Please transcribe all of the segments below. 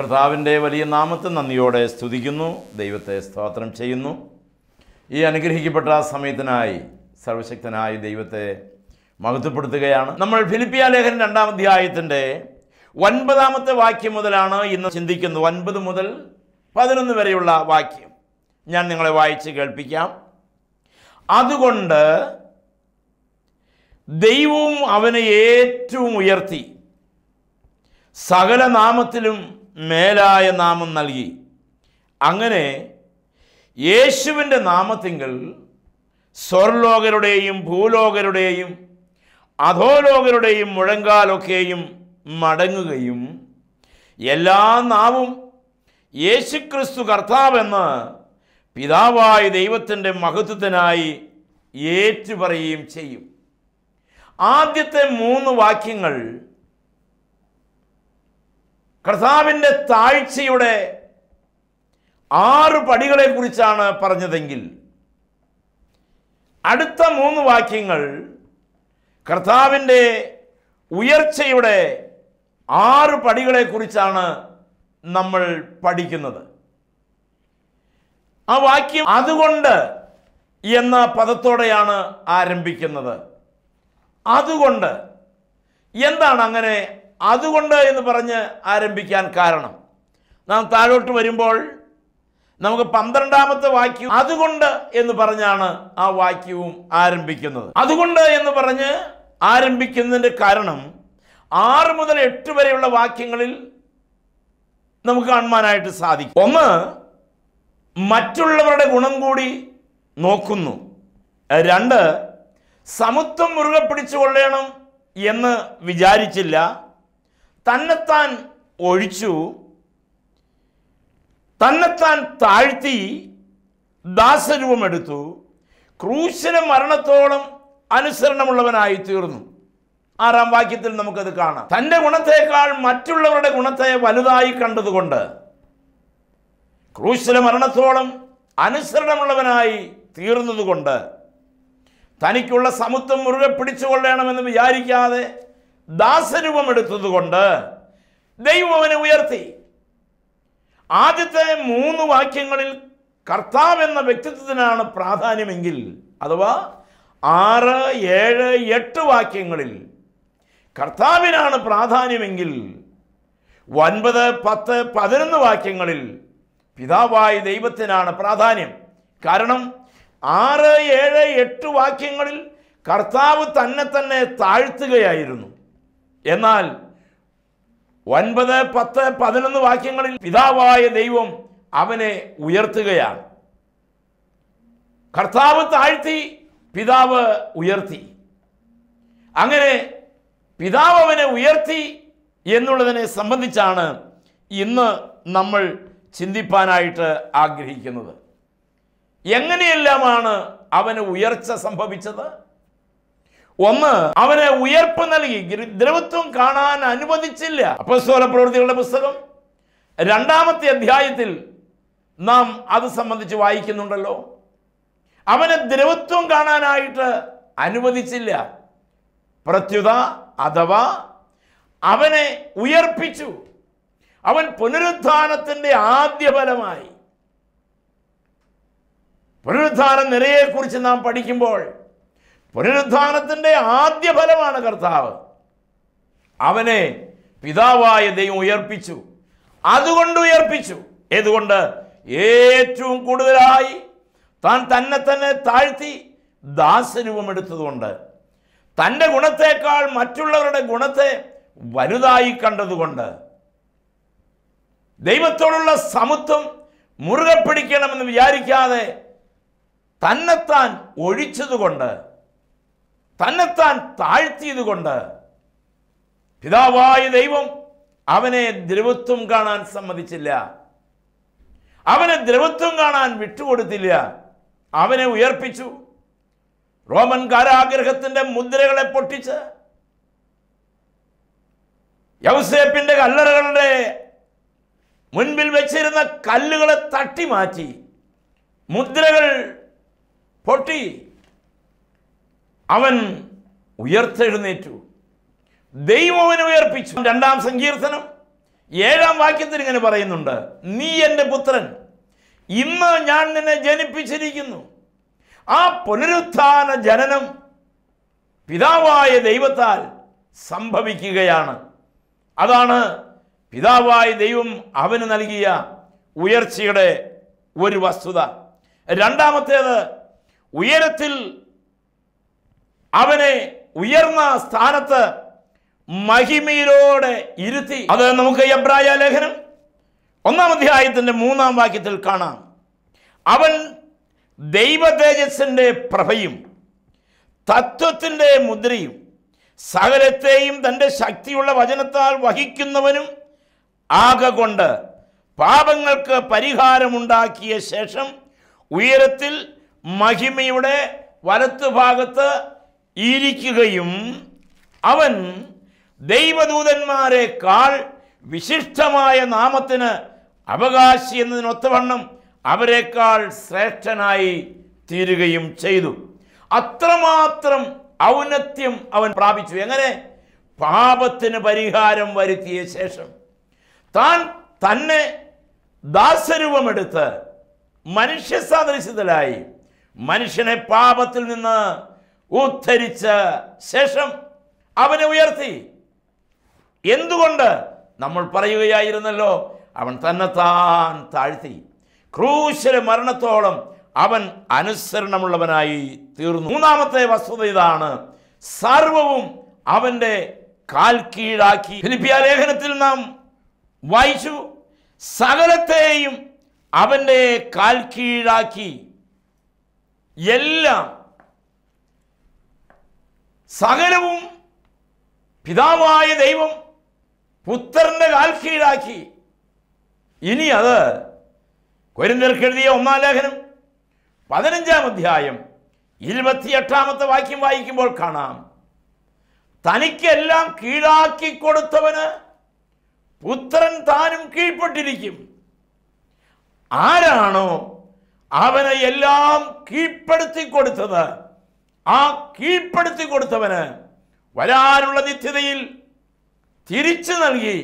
കർത്താവിൻ്റെ വലിയ നാമത്തെ നന്ദിയോടെ സ്തുതിക്കുന്നു ദൈവത്തെ സ്തോത്രം ചെയ്യുന്നു ഈ അനുഗ്രഹിക്കപ്പെട്ട സമയത്തിനായി സർവശക്തനായ ദൈവത്തെ മഹത്വപ്പെടുത്തുകയാണ് നമ്മൾ ഫിലിപ്പിയ ലേഖൻ രണ്ടാം അധ്യായത്തിൻ്റെ ഒൻപതാമത്തെ വാക്യം മുതലാണ് ഇന്ന് ചിന്തിക്കുന്നത് ഒൻപത് മുതൽ പതിനൊന്ന് വരെയുള്ള വാക്യം ഞാൻ നിങ്ങളെ വായിച്ച് കേൾപ്പിക്കാം അതുകൊണ്ട് ദൈവവും അവനെ ഏറ്റവും ഉയർത്തി സകല നാമത്തിലും മേലായ നാമം നൽകി അങ്ങനെ യേശുവിൻ്റെ നാമത്തിങ്കൽ സ്വർലോകരുടെയും ഭൂലോകരുടെയും അധോലോകരുടെയും മുഴങ്കാലൊക്കെയും മടങ്ങുകയും എല്ലാ നാവും യേശുക്രിസ്തു കർത്താവെന്ന് പിതാവായ ദൈവത്തിൻ്റെ മഹത്വത്തിനായി ഏറ്റുപറയുകയും ചെയ്യും ആദ്യത്തെ മൂന്ന് വാക്യങ്ങൾ കർത്താവിൻ്റെ താഴ്ചയുടെ ആറ് പടികളെ കുറിച്ചാണ് പറഞ്ഞതെങ്കിൽ അടുത്ത മൂന്ന് വാക്യങ്ങൾ കർത്താവിൻ്റെ ഉയർച്ചയുടെ ആറ് പടികളെ കുറിച്ചാണ് നമ്മൾ പഠിക്കുന്നത് ആ വാക്യം അതുകൊണ്ട് എന്ന പദത്തോടെയാണ് ആരംഭിക്കുന്നത് അതുകൊണ്ട് എന്താണ് അങ്ങനെ അതുകൊണ്ട് എന്ന് പറഞ്ഞ് ആരംഭിക്കാൻ കാരണം നാം താഴോട്ട് വരുമ്പോൾ നമുക്ക് പന്ത്രണ്ടാമത്തെ വാക്യം അതുകൊണ്ട് എന്ന് പറഞ്ഞാണ് ആ വാക്യവും ആരംഭിക്കുന്നത് അതുകൊണ്ട് എന്ന് പറഞ്ഞ് ആരംഭിക്കുന്നതിൻ്റെ കാരണം ആറ് മുതൽ എട്ട് വരെയുള്ള വാക്യങ്ങളിൽ നമുക്ക് കാണുവാനായിട്ട് സാധിക്കും ഒന്ന് മറ്റുള്ളവരുടെ ഗുണം കൂടി നോക്കുന്നു രണ്ട് സമത്വം മുറുകെ പിടിച്ചു കൊള്ളണം എന്ന് വിചാരിച്ചില്ല തന്നെത്താൻ ഒഴിച്ചു തന്നെത്താൻ താഴ്ത്തി ദാസരൂപമെടുത്തു ക്രൂശന മരണത്തോളം അനുസരണമുള്ളവനായി തീർന്നു ആറാം വാക്യത്തിൽ നമുക്കത് കാണാം തൻ്റെ ഗുണത്തേക്കാൾ മറ്റുള്ളവരുടെ ഗുണത്തെ വലുതായി കണ്ടതുകൊണ്ട് ക്രൂശന മരണത്തോളം അനുസരണമുള്ളവനായി തീർന്നതുകൊണ്ട് തനിക്കുള്ള സമത്വം മുറുകെ പിടിച്ചുകൊള്ളണമെന്ന് വിചാരിക്കാതെ ദാസരൂപം എടുത്തതുകൊണ്ട് ദൈവം അവനെ ഉയർത്തി ആദ്യത്തെ മൂന്ന് വാക്യങ്ങളിൽ കർത്താവ് എന്ന വ്യക്തിത്വത്തിനാണ് പ്രാധാന്യമെങ്കിൽ അഥവാ ആറ് ഏഴ് എട്ട് വാക്യങ്ങളിൽ കർത്താവിനാണ് പ്രാധാന്യമെങ്കിൽ ഒൻപത് പത്ത് പതിനൊന്ന് വാക്യങ്ങളിൽ പിതാവായ ദൈവത്തിനാണ് പ്രാധാന്യം കാരണം ആറ് ഏഴ് എട്ട് വാക്യങ്ങളിൽ കർത്താവ് തന്നെ തന്നെ താഴ്ത്തുകയായിരുന്നു എന്നാൽ ഒൻപത് പത്ത് പതിനൊന്ന് വാക്യങ്ങളിൽ പിതാവായ ദൈവം അവനെ ഉയർത്തുകയാണ് കർത്താവ് താഴ്ത്തി പിതാവ് ഉയർത്തി അങ്ങനെ പിതാവ് അവനെ ഉയർത്തി എന്നുള്ളതിനെ സംബന്ധിച്ചാണ് ഇന്ന് നമ്മൾ ചിന്തിപ്പാനായിട്ട് ആഗ്രഹിക്കുന്നത് എങ്ങനെയെല്ലാമാണ് അവന് ഉയർച്ച സംഭവിച്ചത് ഒന്ന് അവന് ഉയർപ്പ് നൽകി ദ്രവത്വം കാണാൻ അനുവദിച്ചില്ല അപ്പസ്തോല പ്രവൃത്തികളുടെ പുസ്തകം രണ്ടാമത്തെ അധ്യായത്തിൽ നാം അത് സംബന്ധിച്ച് വായിക്കുന്നുണ്ടല്ലോ അവന് ദ്രവത്വം കാണാനായിട്ട് അനുവദിച്ചില്ല പ്രത്യുത അഥവാ അവനെ ഉയർപ്പിച്ചു അവൻ പുനരുദ്ധാനത്തിൻ്റെ ആദ്യ ഫലമായി പുനരുദ്ധാന നിരയെക്കുറിച്ച് നാം പഠിക്കുമ്പോൾ പുനരുദ്ധാനത്തിൻ്റെ ആദ്യ ഫലമാണ് കർത്താവ് അവനെ പിതാവായ ദൈവം ഉയർപ്പിച്ചു അതുകൊണ്ട് ഉയർപ്പിച്ചു ഏതുകൊണ്ട് ഏറ്റവും കൂടുതലായി താൻ തന്നെ തന്നെ താഴ്ത്തി ദാസരൂപം എടുത്തതുകൊണ്ട് തൻ്റെ ഗുണത്തേക്കാൾ മറ്റുള്ളവരുടെ ഗുണത്തെ വലുതായി കണ്ടതുകൊണ്ട് ദൈവത്തോടുള്ള സമത്വം മുറുകെ പിടിക്കണമെന്ന് വിചാരിക്കാതെ തന്നെത്താൻ ഒഴിച്ചതുകൊണ്ട് തന്നെത്താൻ താഴ്ത്തിയതുകൊണ്ട് പിതാവായ ദൈവം അവനെ ദ്രവത്വം കാണാൻ സമ്മതിച്ചില്ല അവനെ ദ്രവത്വം കാണാൻ വിട്ടുകൊടുത്തില്ല അവനെ ഉയർപ്പിച്ചു റോമൻ കാരാഗ്രഹത്തിൻ്റെ മുദ്രകളെ പൊട്ടിച്ച് യൗസേപ്പിൻ്റെ കല്ലറകളുടെ മുൻപിൽ വെച്ചിരുന്ന കല്ലുകളെ തട്ടി മാറ്റി മുദ്രകൾ പൊട്ടി അവൻ ഉയർത്തെഴുന്നേറ്റു ദൈവം അവനെ ഉയർപ്പിച്ചു രണ്ടാം സങ്കീർത്തനം ഏഴാം വാക്യത്തിൽ ഇങ്ങനെ പറയുന്നുണ്ട് നീ എൻ്റെ പുത്രൻ ഇന്ന് ഞാൻ നിന്നെ ജനിപ്പിച്ചിരിക്കുന്നു ആ പുനരുത്ഥാന ജനനം പിതാവായ ദൈവത്താൽ സംഭവിക്കുകയാണ് അതാണ് പിതാവായ ദൈവം അവന് നൽകിയ ഉയർച്ചയുടെ ഒരു വസ്തുത രണ്ടാമത്തേത് ഉയരത്തിൽ അവനെ ഉയർന്ന സ്ഥാനത്ത് മഹിമയിലോടെ ഇരുത്തി അത് നമുക്ക് എബ്രായ ലേഖനം ഒന്നാം അധ്യായത്തിൻ്റെ മൂന്നാം വാക്യത്തിൽ കാണാം അവൻ ദൈവ തേജസ്സിൻ്റെ പ്രഭയും തത്വത്തിൻ്റെ മുദ്രയും സകലത്തെയും തൻ്റെ ശക്തിയുള്ള വചനത്താൽ വഹിക്കുന്നവനും ആകെ കൊണ്ട് പാപങ്ങൾക്ക് പരിഹാരമുണ്ടാക്കിയ ശേഷം ഉയരത്തിൽ മഹിമയുടെ ഭാഗത്ത് ഇരിക്കുകയും അവൻ ദൈവദൂതന്മാരെക്കാൾ വിശിഷ്ടമായ നാമത്തിന് അവകാശി എന്നതിനൊത്തവണ്ണം അവരെക്കാൾ ശ്രേഷ്ഠനായി തീരുകയും ചെയ്തു അത്രമാത്രം ഔന്നത്യം അവൻ പ്രാപിച്ചു എങ്ങനെ പാപത്തിന് പരിഹാരം വരുത്തിയ ശേഷം താൻ തന്നെ ദാസരൂപമെടുത്ത് മനുഷ്യ സാദൃശ്യത്തിലായി മനുഷ്യനെ പാപത്തിൽ നിന്ന് ഉദ്ധരിച്ച ശേഷം അവനെ ഉയർത്തി എന്തുകൊണ്ട് നമ്മൾ പറയുകയായിരുന്നല്ലോ അവൻ തന്നെത്താൻ താഴ്ത്തി ക്രൂശര മരണത്തോളം അവൻ അനുസരണമുള്ളവനായി തീർന്നു മൂന്നാമത്തെ വസ്തുത ഇതാണ് സർവവും അവൻ്റെ കാൽ കീഴാക്കി ഫിലിപ്പിയ ലേഖനത്തിൽ നാം വായിച്ചു സകലത്തെയും അവൻ്റെ കാൽ കീഴാക്കി എല്ലാം സകലവും പിതാവായ ദൈവം പുത്രന്റെ കാൽക്കീഴാക്കി ഇനി അത് കൊരിന്തർക്കെഴുതിയ ഒന്നാം ലേഖനം പതിനഞ്ചാം അധ്യായം ഇരുപത്തിയെട്ടാമത്തെ വാക്യം വായിക്കുമ്പോൾ കാണാം തനിക്കെല്ലാം കീഴാക്കി കൊടുത്തവന് പുത്രൻ താനും കീഴ്പ്പെട്ടിരിക്കും ആരാണോ അവനെ എല്ലാം കീഴ്പ്പെടുത്തി കൊടുത്തത് ആ കീഴ്പ്പെടുത്തി കൊടുത്തവന് വരാനുള്ള നിത്യതയിൽ തിരിച്ചു നൽകി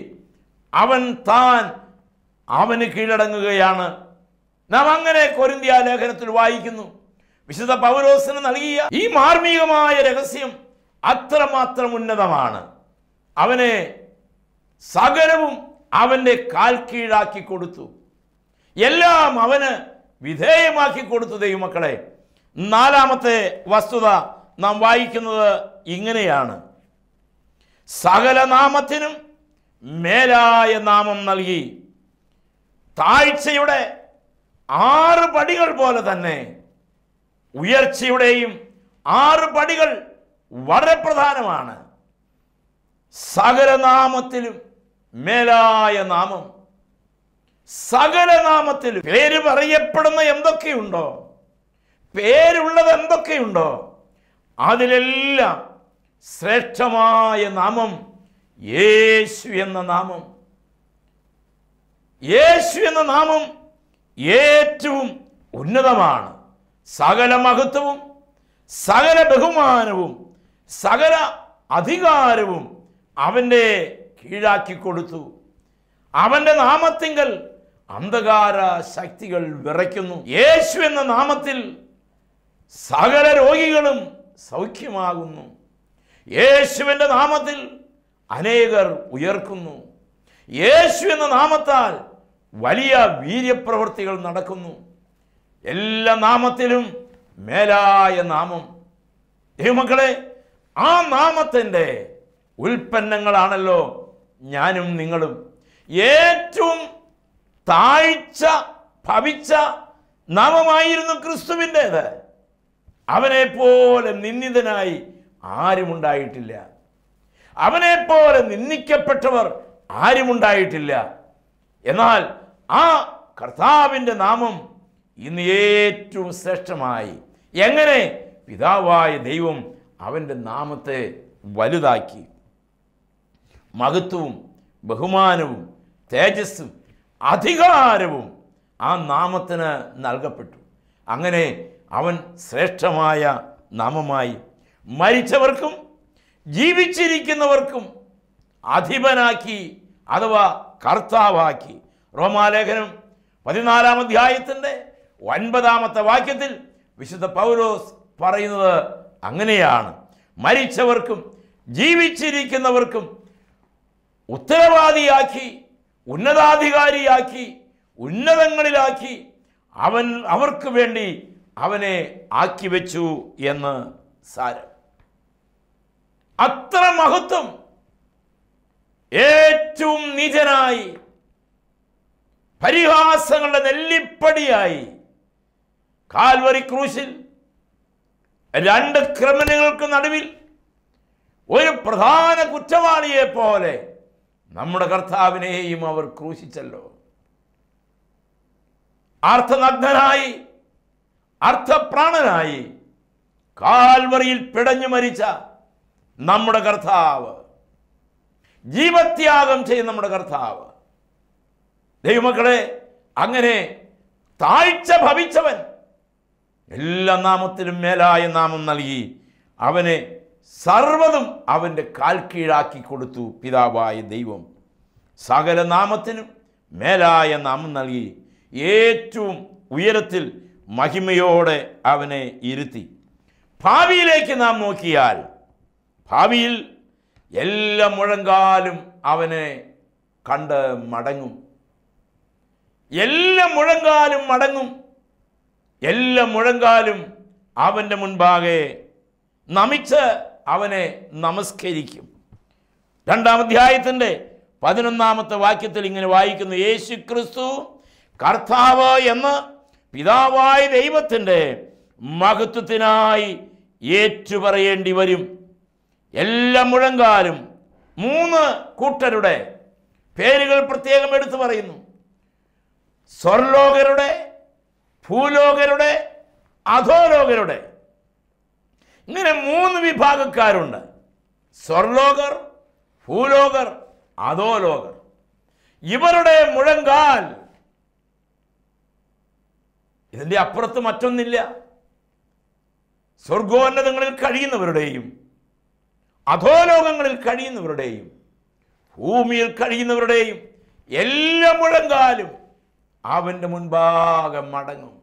അവൻ താൻ അവന് കീഴടങ്ങുകയാണ് നാം അങ്ങനെ കൊരിന്തിയ ലേഖനത്തിൽ വായിക്കുന്നു വിശുദ്ധ പൗരോസിന് നൽകിയ ഈ മാർമികമായ രഹസ്യം അത്രമാത്രം ഉന്നതമാണ് അവനെ സകലവും അവൻ്റെ കാൽ കീഴാക്കി കൊടുത്തു എല്ലാം അവന് വിധേയമാക്കി കൊടുത്തു ദൈവമക്കളെ നാലാമത്തെ വസ്തുത നാം വായിക്കുന്നത് ഇങ്ങനെയാണ് സകല നാമത്തിനും മേലായ നാമം നൽകി താഴ്ചയുടെ ആറ് പടികൾ പോലെ തന്നെ ഉയർച്ചയുടെയും ആറ് പടികൾ വളരെ പ്രധാനമാണ് സകലനാമത്തിലും നാമത്തിലും മേലായ നാമം സകലനാമത്തിലും പേര് പറയപ്പെടുന്ന എന്തൊക്കെയുണ്ടോ പേരുള്ളത് എന്തൊക്കെയുണ്ടോ അതിലെല്ലാം ശ്രേഷ്ഠമായ നാമം യേശു എന്ന നാമം യേശു എന്ന നാമം ഏറ്റവും ഉന്നതമാണ് സകല മഹത്വവും സകല ബഹുമാനവും സകല അധികാരവും അവൻ്റെ കീഴാക്കി കൊടുത്തു അവൻ്റെ നാമത്തിങ്കൽ അന്ധകാര ശക്തികൾ വിറയ്ക്കുന്നു യേശു എന്ന നാമത്തിൽ സകല രോഗികളും സൗഖ്യമാകുന്നു യേശുവിൻ്റെ നാമത്തിൽ അനേകർ ഉയർക്കുന്നു യേശു എന്ന നാമത്താൽ വലിയ വീര്യപ്രവൃത്തികൾ നടക്കുന്നു എല്ലാ നാമത്തിലും മേലായ നാമം ദൈവമക്കളെ ആ നാമത്തിൻ്റെ ഉൽപ്പന്നങ്ങളാണല്ലോ ഞാനും നിങ്ങളും ഏറ്റവും താഴ്ച ഭവിച്ച നാമമായിരുന്നു ക്രിസ്തുവിൻ്റേത് അവനെപ്പോലെ നിന്ദിതനായി ആരുമുണ്ടായിട്ടില്ല അവനെപ്പോലെ നിന്ദിക്കപ്പെട്ടവർ ആരുമുണ്ടായിട്ടില്ല എന്നാൽ ആ കർത്താവിൻ്റെ നാമം ഇന്ന് ഏറ്റവും ശ്രേഷ്ഠമായി എങ്ങനെ പിതാവായ ദൈവം അവൻ്റെ നാമത്തെ വലുതാക്കി മഹത്വവും ബഹുമാനവും തേജസ്സും അധികാരവും ആ നാമത്തിന് നൽകപ്പെട്ടു അങ്ങനെ അവൻ ശ്രേഷ്ഠമായ നാമമായി മരിച്ചവർക്കും ജീവിച്ചിരിക്കുന്നവർക്കും അധിപനാക്കി അഥവാ കർത്താവാക്കി റോമാലേഖനം പതിനാലാം അധ്യായത്തിൻ്റെ ഒൻപതാമത്തെ വാക്യത്തിൽ വിശുദ്ധ പൗലോസ് പറയുന്നത് അങ്ങനെയാണ് മരിച്ചവർക്കും ജീവിച്ചിരിക്കുന്നവർക്കും ഉത്തരവാദിയാക്കി ഉന്നതാധികാരിയാക്കി ഉന്നതങ്ങളിലാക്കി അവൻ അവർക്ക് വേണ്ടി അവനെ ആക്കി വെച്ചു എന്ന് സാരം അത്ര മഹത്വം ഏറ്റവും നിജനായി പരിഹാസങ്ങളുടെ നെല്ലിപ്പടിയായി കാൽവറി ക്രൂശിൽ രണ്ട് ക്രിമിനലുകൾക്ക് നടുവിൽ ഒരു പ്രധാന കുറ്റവാളിയെ പോലെ നമ്മുടെ കർത്താവിനെയും അവർ ക്രൂശിച്ചല്ലോ ആർത്ഥനഗ്നനായി അർത്ഥപ്രാണനായി കാൽവറിയിൽ പിടഞ്ഞു മരിച്ച നമ്മുടെ കർത്താവ് ജീവത്യാഗം ചെയ്യുന്ന നമ്മുടെ കർത്താവ് ദൈവമക്കളെ അങ്ങനെ താഴ്ച ഭവിച്ചവൻ എല്ലാ നാമത്തിനും മേലായ നാമം നൽകി അവനെ സർവതും അവൻ്റെ കാൽ കീഴാക്കി കൊടുത്തു പിതാവായ ദൈവം സകല നാമത്തിനും മേലായ നാമം നൽകി ഏറ്റവും ഉയരത്തിൽ മഹിമയോടെ അവനെ ഇരുത്തി ഭാവിയിലേക്ക് നാം നോക്കിയാൽ ഭാവിയിൽ എല്ലാ മുഴങ്കാലും അവനെ കണ്ട് മടങ്ങും എല്ലാ മുഴങ്കാലും മടങ്ങും എല്ലാ മുഴങ്കാലും അവൻ്റെ മുൻപാകെ നമിച്ച് അവനെ നമസ്കരിക്കും രണ്ടാം അധ്യായത്തിൻ്റെ പതിനൊന്നാമത്തെ വാക്യത്തിൽ ഇങ്ങനെ വായിക്കുന്നു യേശു ക്രിസ്തു കർത്താവ് എന്ന് പിതാവായ ദൈവത്തിൻ്റെ മഹത്വത്തിനായി ഏറ്റുപറയേണ്ടി വരും എല്ലാ മുഴങ്കാലും മൂന്ന് കൂട്ടരുടെ പേരുകൾ പ്രത്യേകം എടുത്തു പറയുന്നു സ്വർലോകരുടെ ഭൂലോകരുടെ അധോലോകരുടെ ഇങ്ങനെ മൂന്ന് വിഭാഗക്കാരുണ്ട് സ്വർലോകർ ഭൂലോകർ അധോലോകർ ഇവരുടെ മുഴങ്കാൽ ഇതിൻ്റെ അപ്പുറത്ത് മറ്റൊന്നില്ല സ്വർഗോന്നതങ്ങളിൽ കഴിയുന്നവരുടെയും അധോലോകങ്ങളിൽ കഴിയുന്നവരുടെയും ഭൂമിയിൽ കഴിയുന്നവരുടെയും എല്ലാ മുഴങ്കാലും അവൻ്റെ മുൻപാകെ മടങ്ങും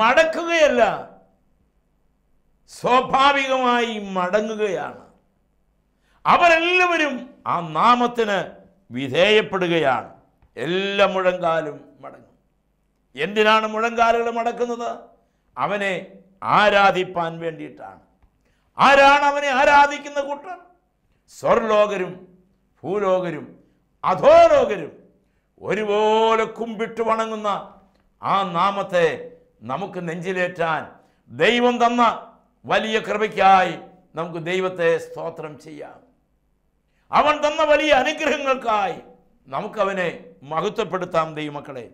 മടക്കുകയല്ല സ്വാഭാവികമായി മടങ്ങുകയാണ് അവരെല്ലാവരും ആ നാമത്തിന് വിധേയപ്പെടുകയാണ് എല്ലാ മുഴങ്കാലും മടങ്ങും എന്തിനാണ് മുഴങ്കാലുകൾ മടക്കുന്നത് അവനെ ആരാധിപ്പാൻ വേണ്ടിയിട്ടാണ് ആരാണ് അവനെ ആരാധിക്കുന്ന കൂട്ടർ സ്വർലോകരും ഭൂലോകരും അധോലോകരും ഒരുപോലെ കുമ്പിട്ട് വണങ്ങുന്ന ആ നാമത്തെ നമുക്ക് നെഞ്ചിലേറ്റാൻ ദൈവം തന്ന വലിയ കൃപയ്ക്കായി നമുക്ക് ദൈവത്തെ സ്തോത്രം ചെയ്യാം അവൻ തന്ന വലിയ അനുഗ്രഹങ്ങൾക്കായി നമുക്കവനെ മഹത്വപ്പെടുത്താം ദൈവമക്കളെ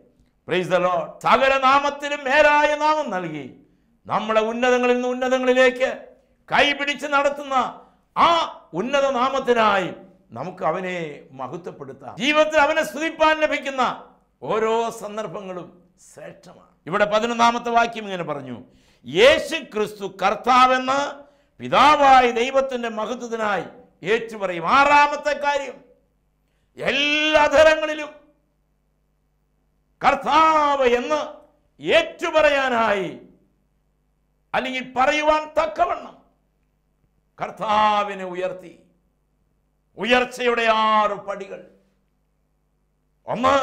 പ്രൈസ് ദ ലോഡ് സകല നാമത്തിനും മേലായ നാമം നൽകി നമ്മളെ ഉന്നതങ്ങളിൽ നിന്ന് ഉന്നതങ്ങളിലേക്ക് കൈപിടിച്ച് നടത്തുന്ന ആ ഉന്നത നാമത്തിനായി നമുക്ക് അവനെ മഹത്വപ്പെടുത്താം ജീവിതത്തിൽ അവനെ സ്തുതിപ്പാൻ ലഭിക്കുന്ന ഓരോ സന്ദർഭങ്ങളും ശ്രേഷ്ഠമാണ് ഇവിടെ പതിനൊന്നാമത്തെ വാക്യം ഇങ്ങനെ പറഞ്ഞു യേശു ക്രിസ്തു കർത്താവെന്ന് പിതാവായ ദൈവത്തിൻ്റെ മഹത്വത്തിനായി ഏറ്റുപറയും ആറാമത്തെ കാര്യം എല്ലാ തരങ്ങളിലും കർത്താവ് എന്ന് ഏറ്റുപറയാനായി അല്ലെങ്കിൽ പറയുവാൻ തക്കവണ്ണം കർത്താവിനെ ഉയർത്തി ഉയർച്ചയുടെ ആറ് പടികൾ ഒന്ന്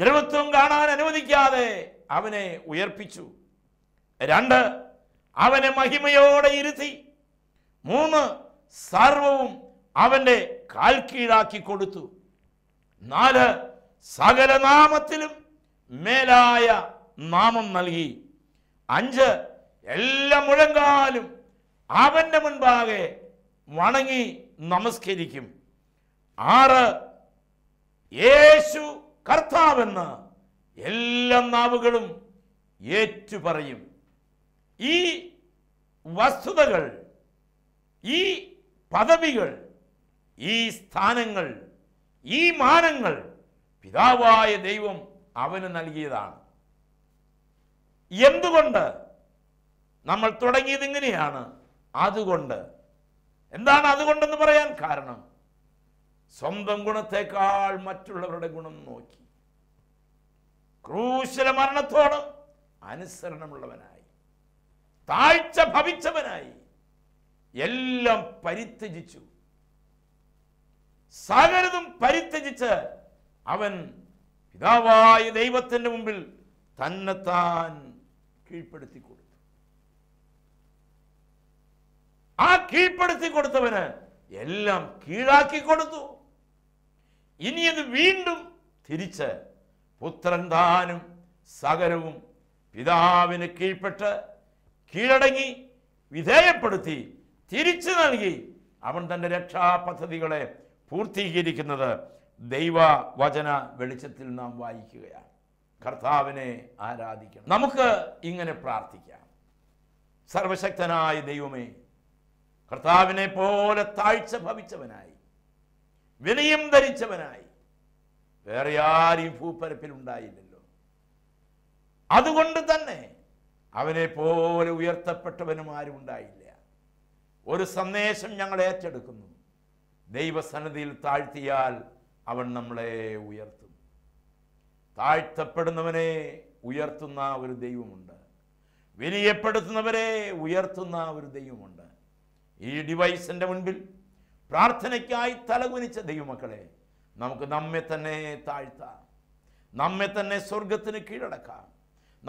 ദ്രവത്വം കാണാൻ അനുവദിക്കാതെ അവനെ ഉയർപ്പിച്ചു രണ്ട് അവനെ മഹിമയോടെ ഇരുത്തി മൂന്ന് സർവവും അവൻ്റെ കാൽക്കീഴാക്കി കൊടുത്തു നാല് സകല നാമത്തിലും മേലായ നാമം നൽകി അഞ്ച് എല്ലാ മുഴങ്കാലും അവൻ്റെ മുൻപാകെ വണങ്ങി നമസ്കരിക്കും ആറ് യേശു കർത്താവെന്ന് എല്ലാ നാവുകളും ഏറ്റു പറയും ഈ വസ്തുതകൾ ഈ പദവികൾ ഈ സ്ഥാനങ്ങൾ ഈ മാനങ്ങൾ പിതാവായ ദൈവം അവന് നൽകിയതാണ് എന്തുകൊണ്ട് നമ്മൾ തുടങ്ങിയത് ഇങ്ങനെയാണ് അതുകൊണ്ട് എന്താണ് അതുകൊണ്ടെന്ന് പറയാൻ കാരണം സ്വന്തം ഗുണത്തെക്കാൾ മറ്റുള്ളവരുടെ ഗുണം നോക്കി ക്രൂശല മരണത്തോട് അനുസരണമുള്ളവനായി താഴ്ച ഭവിച്ചവനായി എല്ലാം പരിത്യജിച്ചു സകലതും പരിത്യജിച്ച് അവൻ പിതാവായ ദൈവത്തിൻ്റെ മുമ്പിൽ തന്നെത്താൻ കീഴ്പ്പെടുത്തി കൊടുത്തു ആ കീഴ്പ്പെടുത്തി കൊടുത്തവന് എല്ലാം കീഴാക്കി കൊടുത്തു ഇനിയത് വീണ്ടും തിരിച്ച് പുത്രൻ താനും സകലവും പിതാവിന് കീഴ്പ്പെട്ട് കീഴടങ്ങി വിധേയപ്പെടുത്തി തിരിച്ചു നൽകി അവൻ തൻ്റെ രക്ഷാപദ്ധതികളെ പൂർത്തീകരിക്കുന്നത് ദൈവ വചന വെളിച്ചത്തിൽ നാം വായിക്കുകയാണ് കർത്താവിനെ ആരാധിക്കണം നമുക്ക് ഇങ്ങനെ പ്രാർത്ഥിക്കാം സർവശക്തനായ ദൈവമേ കർത്താവിനെ പോലെ താഴ്ച ഭവിച്ചവനായി വിനയം ധരിച്ചവനായി വേറെ ആരും ഭൂപ്പരപ്പിൽ ഉണ്ടായില്ലല്ലോ അതുകൊണ്ട് തന്നെ അവനെ പോലെ ഉയർത്തപ്പെട്ടവനും ആരും ഉണ്ടായില്ല ഒരു സന്ദേശം ഞങ്ങൾ ഏറ്റെടുക്കുന്നു ദൈവസന്നിധിയിൽ താഴ്ത്തിയാൽ അവൻ നമ്മളെ ഉയർത്തും താഴ്ത്തപ്പെടുന്നവനെ ഉയർത്തുന്ന ഒരു ദൈവമുണ്ട് വിനയപ്പെടുത്തുന്നവരെ ഉയർത്തുന്ന ഒരു ദൈവമുണ്ട് ഈ ഡിവൈസിൻ്റെ മുൻപിൽ പ്രാർത്ഥനയ്ക്കായി തലകുനിച്ച ദൈവമക്കളെ നമുക്ക് നമ്മെ തന്നെ താഴ്ത്താം നമ്മെ തന്നെ സ്വർഗത്തിന് കീഴടക്കാം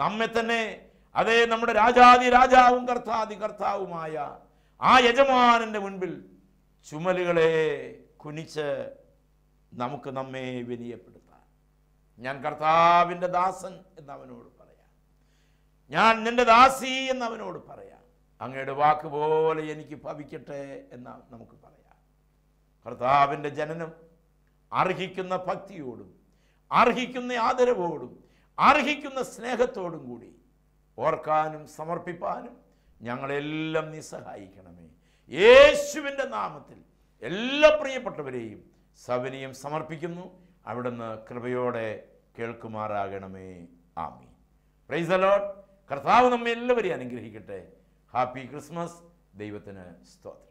നമ്മെ തന്നെ അതേ നമ്മുടെ രാജാതി രാജാവും കർത്താതി കർത്താവുമായ ആ യജമാനന്റെ മുൻപിൽ ചുമലുകളെ കുനിച്ച് നമുക്ക് നമ്മെ വിനിയപ്പെടുത്താം ഞാൻ കർത്താവിൻ്റെ ദാസൻ എന്നവനോട് പറയാം ഞാൻ നിൻ്റെ ദാസി എന്നവനോട് പറയാം അങ്ങയുടെ വാക്ക് പോലെ എനിക്ക് ഭവിക്കട്ടെ എന്ന് നമുക്ക് പറയാം കർത്താവിൻ്റെ ജനനം അർഹിക്കുന്ന ഭക്തിയോടും അർഹിക്കുന്ന ആദരവോടും അർഹിക്കുന്ന സ്നേഹത്തോടും കൂടി ഓർക്കാനും സമർപ്പിപ്പാനും ഞങ്ങളെല്ലാം നിസ്സഹായിക്കണമേ സഹായിക്കണമേ യേശുവിൻ്റെ നാമത്തിൽ എല്ലാ പ്രിയപ്പെട്ടവരെയും സവിനിയം സമർപ്പിക്കുന്നു അവിടുന്ന് കൃപയോടെ കേൾക്കുമാറാകണമേ ആമി പ്രൈസ് അലോട്ട് കർത്താവ് നമ്മെ എല്ലാവരെയും അനുഗ്രഹിക്കട്ടെ ഹാപ്പി ക്രിസ്മസ് ദൈവത്തിന് സ്തോത്രം